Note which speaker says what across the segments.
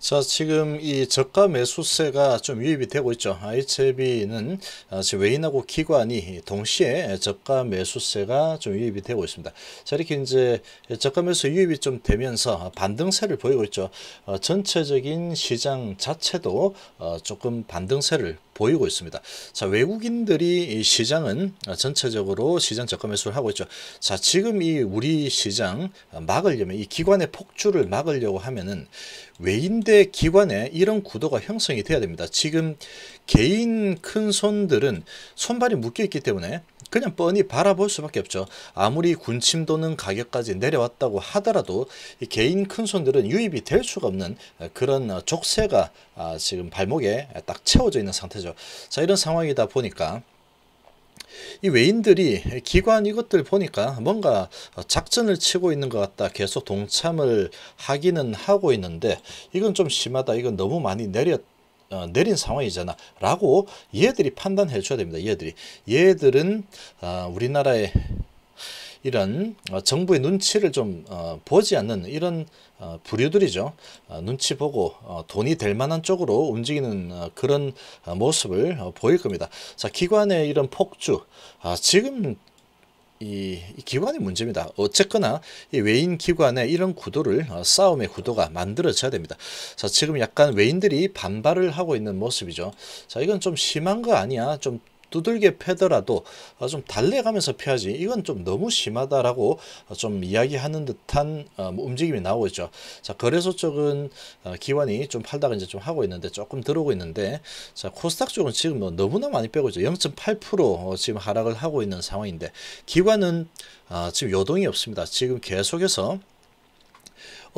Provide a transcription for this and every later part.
Speaker 1: 자 지금 이 저가 매수세가 좀 유입이 되고 있죠. 아이 h 비는 지금 아, 외인하고 기관이 동시에 저가 매수세가 좀 유입이 되고 있습니다. 자 이렇게 이제 저가 매수 유입이 좀 되면서 반등세를 보이고 있죠. 어, 전체적인 시장 자체도 어, 조금 반등세를 보이고 있습니다. 자, 외국인들이 시장은 전체적으로 시장 저가 매수를 하고 있죠. 자, 지금 이 우리 시장 막으려면 이 기관의 폭주를 막으려고 하면은 외인대 기관에 이런 구도가 형성이 돼야 됩니다. 지금 개인 큰 손들은 손발이 묶여 있기 때문에 그냥 뻔히 바라볼 수밖에 없죠. 아무리 군침 도는 가격까지 내려왔다고 하더라도 개인 큰 손들은 유입이 될 수가 없는 그런 족쇄가 아, 지금 발목에 딱 채워져 있는 상태죠. 거죠. 자 이런 상황이다 보니까 이 외인들이 기관 이것들 보니까 뭔가 작전을 치고 있는 것 같다 계속 동참을 하기는 하고 있는데 이건 좀 심하다 이건 너무 많이 내렸 어, 내린 상황이잖아 라고 얘들이 판단해 줘야 됩니다 얘들이 얘들은 어, 우리나라의 이런 어, 정부의 눈치를 좀 어, 보지 않는 이런 어, 부류들이죠. 눈치 보고 돈이 될 만한 쪽으로 움직이는 그런 모습을 보일 겁니다. 자, 기관의 이런 폭주, 아, 지금 이, 이, 기관이 문제입니다. 어쨌거나 이 외인 기관의 이런 구도를 어, 싸움의 구도가 만들어져야 됩니다. 자 지금 약간 외인들이 반발을 하고 있는 모습이죠. 자 이건 좀 심한 거 아니야? 좀 두들겨 패더라도 아, 좀 달래가면서 패야지 이건 좀 너무 심하다라고 좀 이야기하는 듯한 어, 뭐 움직임이 나오고 있죠. 자 거래소 쪽은 어, 기관이 좀 팔다가 이제 좀 하고 있는데 조금 들어오고 있는데 자 코스닥 쪽은 지금 뭐 너무나 많이 빼고 있죠. 0.8% 어, 지금 하락을 하고 있는 상황인데 기관은 아, 지금 요동이 없습니다. 지금 계속해서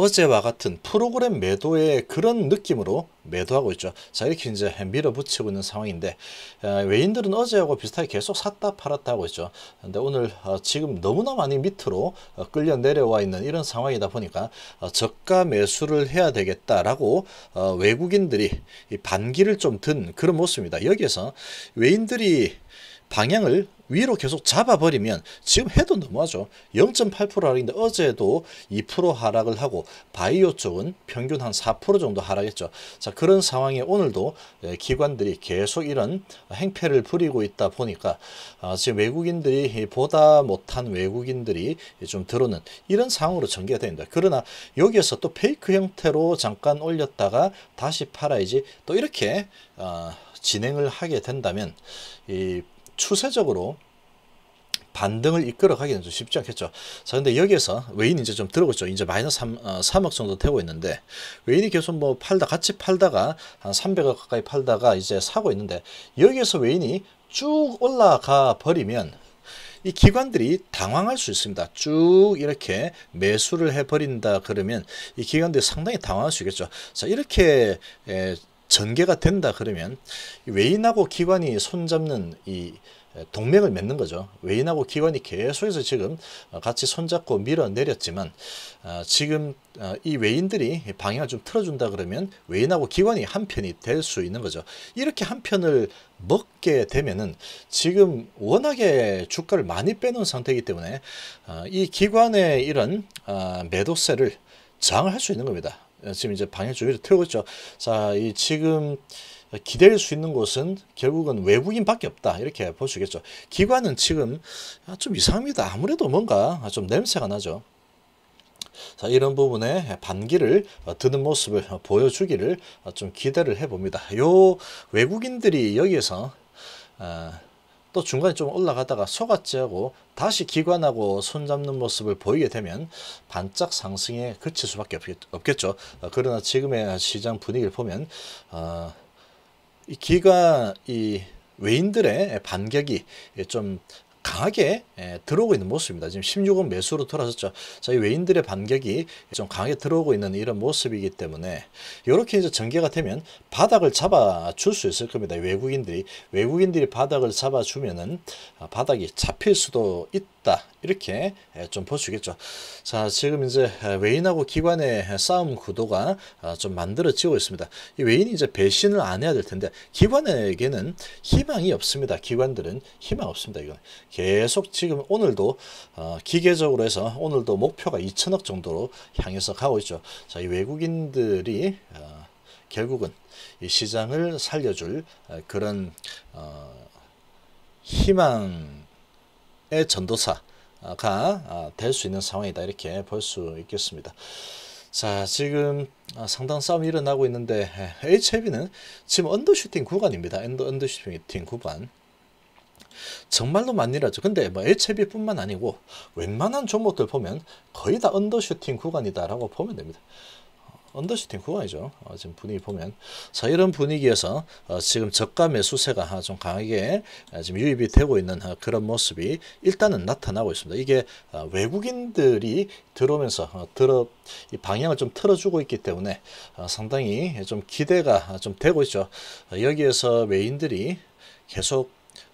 Speaker 1: 어제와 같은 프로그램 매도의 그런 느낌으로 매도하고 있죠. 자 이렇게 이제 밀어붙이고 있는 상황인데 아, 외인들은 어제하고 비슷하게 계속 샀다 팔았다 하고 있죠. 근데 오늘 어, 지금 너무나 많이 밑으로 어, 끌려 내려와 있는 이런 상황이다 보니까 어, 저가 매수를 해야 되겠다라고 외국인들이 반기를 좀 든 그런 모습입니다. 여기에서 외인들이 방향을 위로 계속 잡아버리면 지금 해도 너무하죠. 0.8% 하락인데 어제도 2% 하락을 하고 바이오 쪽은 평균 한 4% 정도 하락했죠. 자 그런 상황에 오늘도 예, 기관들이 계속 이런 행패를 부리고 있다 보니까 아, 지금 외국인들이 보다 못한 외국인들이 좀 들어오는 이런 상황으로 전개가 됩니다. 그러나 여기에서 또 페이크 형태로 잠깐 올렸다가 다시 팔아야지 또 이렇게 아, 진행을 하게 된다면 이 추세적으로 반등을 이끌어 가기는 좀 쉽지 않겠죠. 자, 근데 여기에서 외인이 제좀 들어갔죠. 이제 마이너스 3, 어, 3억 정도 되고 있는데 외인이 계속 뭐 팔다 같이 팔다가 한 300억 가까이 팔다가 이제 사고 있는데 여기에서 외인이 쭉 올라가 버리면 이 기관들이 당황할 수 있습니다. 쭉 이렇게 매수를 해버린다 그러면 이 기관들이 상당히 당황할 수 있겠죠. 자 이렇게 전개가 된다 그러면 외인하고 기관이 손잡는 이 동맹을 맺는 거죠. 외인하고 기관이 계속해서 지금 어, 같이 손잡고 밀어내렸지만 어, 지금 어, 이 외인들이 방향을 좀 틀어준다 그러면 외인하고 기관이 한 편이 될 수 있는 거죠. 이렇게 한 편을 먹게 되면은 지금 워낙에 주가를 많이 빼놓은 상태이기 때문에 이 기관의 이런 매도세를 저항을 할수 있는 겁니다. 예, 지금 이제 방해 조율을 틀고 있죠. 자, 이 지금 기댈 수 있는 곳은 결국은 외국인밖에 없다 이렇게 보시겠죠 기관은 지금 아, 좀 이상합니다. 아무래도 뭔가 좀 냄새가 나죠. 자, 이런 부분에 반기를 드는 모습을 보여주기를 좀 기대를 해봅니다. 요 외국인들이 여기에서 아, 또 중간에 좀 올라가다가 소가지하고 다시 기관하고 손잡는 모습을 보이게 되면 반짝 상승에 그칠 수밖에 없겠, 죠 어, 그러나 지금의 시장 분위기를 보면 어, 이 기관 이 외인들의 반격이 좀 강하게 예, 들어오고 있는 모습입니다. 지금 16억 매수로 돌아섰죠. 자, 이 외인들의 반격이 좀 강하게 들어오고 있는 이런 모습이기 때문에 이렇게 이제 전개가 되면 바닥을 잡아줄 수 있을 겁니다. 외국인들이 외국인들이 바닥을 잡아주면은 아, 바닥이 잡힐 수도 있다. 없다 이렇게 예, 좀 보시겠죠 자 지금 이제 예, 외인하고 기관의 싸움 구도가 어, 좀 만들어지고 있습니다 이 외인이 이제 배신을 안 해야 될 텐데 기관에게는 희망이 없습니다 기관들은 희망 없습니다 이건 계속 지금 오늘도 어, 기계적으로 해서 오늘도 목표가 2천억 정도로 향해서 가고 있죠 자이 외국인들이 어, 결국은 이 시장을 살려줄 그런 희망 전도사가 아, 될수 있는 상황이다 이렇게 볼 수 있겠습니다. 자 지금 아, 상당 싸움이 일어나고 있는데 HIV는 지금 언더슈팅 구간입니다. 언더, 언더슈팅 구간 정말로 만일하죠. 근데 뭐 HIV뿐만 아니고 웬만한 종목들 보면 거의 다 언더슈팅 구간이다라고 보면 됩니다. 언더슈팅 그거 아죠 어, 지금 분위기 보면 자 이런 분위기에서 어, 지금 저가 매수세가 어, 좀 강하게 어, 지금 유입이 되고 있는 어, 그런 모습이 일단은 나타나고 있습니다. 이게 외국인들이 들어오면서 들어 이 방향을 좀 틀어주고 있기 때문에 상당히 좀 기대가 좀 되고 있죠. 여기에서 메인들이 계속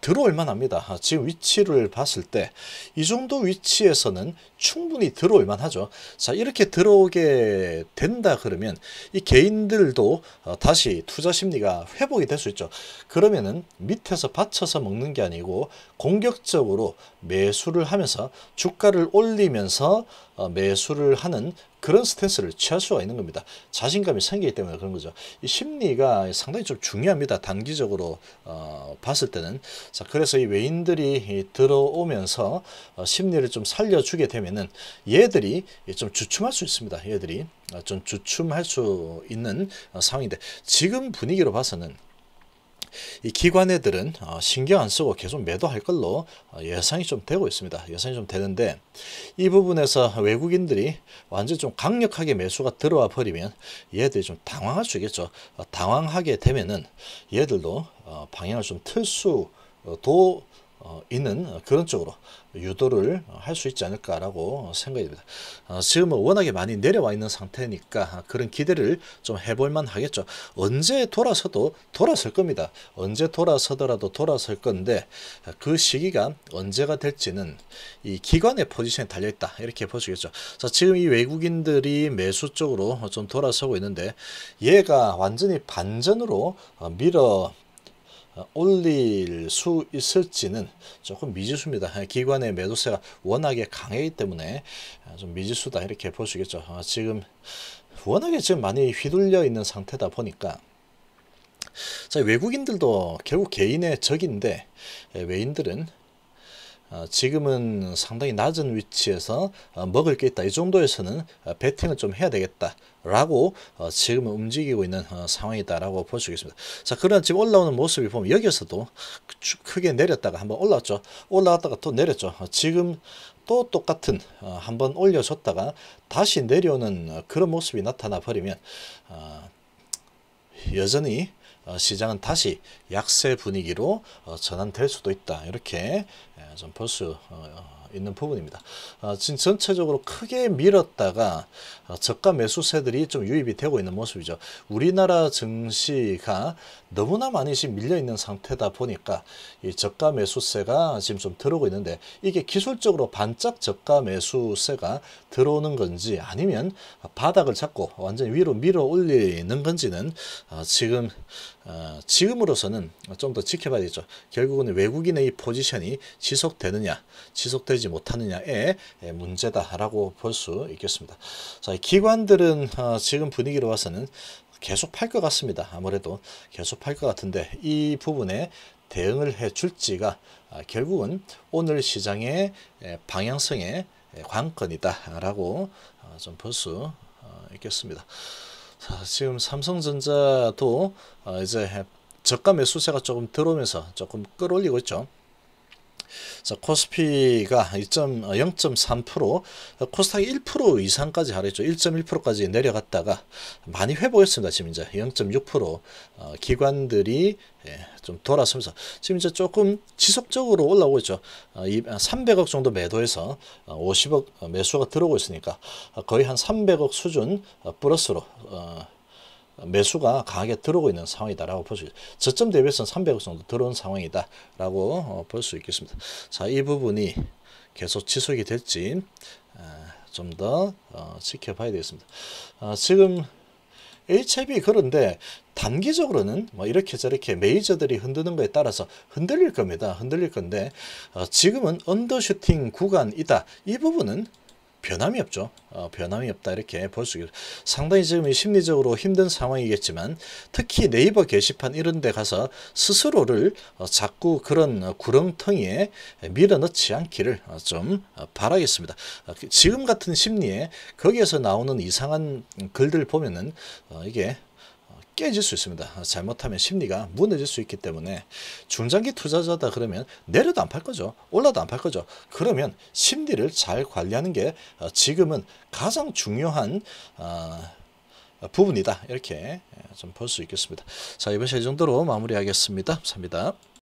Speaker 1: 들어올 만합니다. 아, 지금 위치를 봤을 때 이 정도 위치에서는 충분히 들어올 만하죠. 자 이렇게 들어오게 된다 그러면 이 개인들도 어, 다시 투자 심리가 회복이 될 수 있죠. 그러면은 밑에서 받쳐서 먹는 게 아니고 공격적으로 매수를 하면서 주가를 올리면서 어, 매수를 하는 그런 스탠스를 취할 수가 있는 겁니다. 자신감이 생기기 때문에 그런 거죠. 이 심리가 상당히 좀 중요합니다. 단기적으로 어, 봤을 때는 자 그래서 이 외인들이 들어오면서 어, 심리를 좀 살려주게 되면은 얘들이 좀 주춤할 수 있습니다. 얘들이 어, 좀 주춤할 수 있는 어, 상황인데 지금 분위기로 봐서는 이 기관애들은 어, 신경 안 쓰고 계속 매도할 걸로 어, 예상이 좀 되고 있습니다. 예상이 좀 되는데 이 부분에서 외국인들이 완전 좀 강력하게 매수가 들어와 버리면 얘들이 좀 당황할 수 있겠죠. 어, 당황하게 되면은 얘들도 방향을 좀 틀 수도 어, 있는 그런 쪽으로 유도를 할 수 있지 않을까라고 생각이 니다지금 어, 워낙에 많이 내려와 있는 상태니까 그런 기대를 좀 해볼만 하겠죠. 언제 돌아서도 돌아설 겁니다. 언제 돌아서더라도 돌아설 건데 그 시기가 언제가 될지는 이 기관의 포지션에 달려있다 이렇게 보시겠죠. 자 지금 이 외국인들이 매수 쪽으로 좀 돌아서고 있는데 얘가 완전히 반전으로 어, 밀어 어, 올릴 수 있을지는 조금 미지수입니다. 기관의 매도세가 워낙에 강하기 때문에 아, 좀 미지수다 이렇게 볼 수 있겠죠. 아, 지금 워낙에 지금 많이 휘둘려 있는 상태다 보니까 자, 외국인들도 결국 개인의 적인데 예, 외인들은 어, 지금은 상당히 낮은 위치에서 어, 먹을 게 있다. 이 정도에서는 어, 배팅을 좀 해야 되겠다. 라고 지금은 움직이고 있는 상황이다라고 볼 수 있겠습니다. 자, 그러나 지금 올라오는 모습이 보면 여기에서도 크게 내렸다가 한번 올라왔죠. 올라왔다가 또 내렸죠. 지금 또 똑같은 한번 올려줬다가 다시 내려오는 그런 모습이 나타나 버리면 여전히 어, 시장은 다시 약세 분위기로 어, 전환될 수도 있다. 이렇게 예, 좀볼수 어, 있는 부분입니다. 지금 전체적으로 크게 밀었다가 저가 매수세들이 좀 유입이 되고 있는 모습이죠. 우리나라 증시가 너무나 많이 지금 밀려있는 상태다 보니까 이 저가 매수세가 지금 좀 들어오고 있는데 이게 기술적으로 반짝 저가 매수세가 들어오는 건지 아니면 바닥을 잡고 완전 위로 밀어 올리는 건지는 지금 어, 지금으로서는 좀 더 지켜봐야겠죠. 결국은 외국인의 포지션이 지속되느냐, 지속되지 못하느냐의 문제다라고 볼 수 있겠습니다. 자, 기관들은 어, 지금 분위기로 봐서는 계속 팔 것 같습니다. 아무래도 계속 팔 것 같은데 이 부분에 대응을 해줄지가 아, 결국은 오늘 시장의 방향성의 관건이다라고 어, 좀볼수 어, 있겠습니다. 자, 지금 삼성전자도 어, 이제 저가 매수세가 조금 들어오면서 조금 끌어올리고 있죠. 자, 코스피가 0.3% 어, 코스닥이 1% 이상까지 하락했죠. 1.1%까지 내려갔다가 많이 회복했습니다. 지금 이제 0.6% 어, 기관들이 예, 좀 돌아서면서 지금 이제 조금 지속적으로 올라오고 있죠. 어, 300억 정도 매도해서 50억 어, 매수가 들어오고 있으니까 거의 한 300억 수준 플러스로 어, 매수가 강하게 들어오고 있는 상황이다라고 볼 수 있습니다. 저점 대비해서는 300억 정도 들어온 상황이다라고 어, 볼수 있겠습니다. 자, 이 부분이 계속 지속이 될지 좀더 어, 지켜봐야 되겠습니다. 어, 지금 HIB 그런데 단기적으로는 뭐 이렇게 저렇게 메이저들이 흔드는 거에 따라서 흔들릴 겁니다. 흔들릴 건데 지금은 언더슈팅 구간이다. 이 부분은 변함이 없죠. 어, 변함이 없다 이렇게 볼 수 있고 상당히 지금 심리적으로 힘든 상황이겠지만 특히 네이버 게시판 이런 데 가서 스스로를 어, 자꾸 그런 어, 구렁텅이에 밀어넣지 않기를 어, 좀 어, 바라겠습니다. 어, 그 지금 같은 심리에 거기에서 나오는 이상한 글들 보면은 이게 깨질 수 있습니다. 잘못하면 심리가 무너질 수 있기 때문에 중장기 투자자다 그러면 내려도 안 팔 거죠. 올라도 안 팔 거죠. 그러면 심리를 잘 관리하는 게 어, 지금은 가장 중요한 어, 부분이다. 이렇게 예, 좀볼 수 있겠습니다. 자 이번 시간 이 정도로 마무리하겠습니다. 감사합니다.